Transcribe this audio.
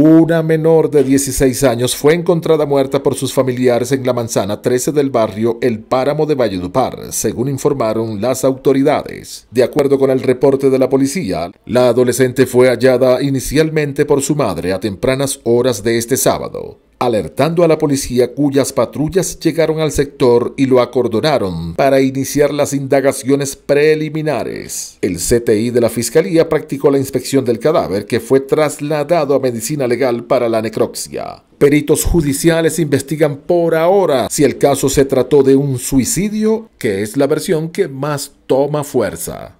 Una menor de 16 años fue encontrada muerta por sus familiares en la manzana 13 del barrio El Páramo de Valledupar, según informaron las autoridades. De acuerdo con el reporte de la policía, la adolescente fue hallada inicialmente por su madre a tempranas horas de este sábado alertando a la policía cuyas patrullas llegaron al sector y lo acordonaron para iniciar las indagaciones preliminares. El CTI de la Fiscalía practicó la inspección del cadáver que fue trasladado a medicina legal para la necropsia. Peritos judiciales investigan por ahora si el caso se trató de un suicidio, que es la versión que más toma fuerza.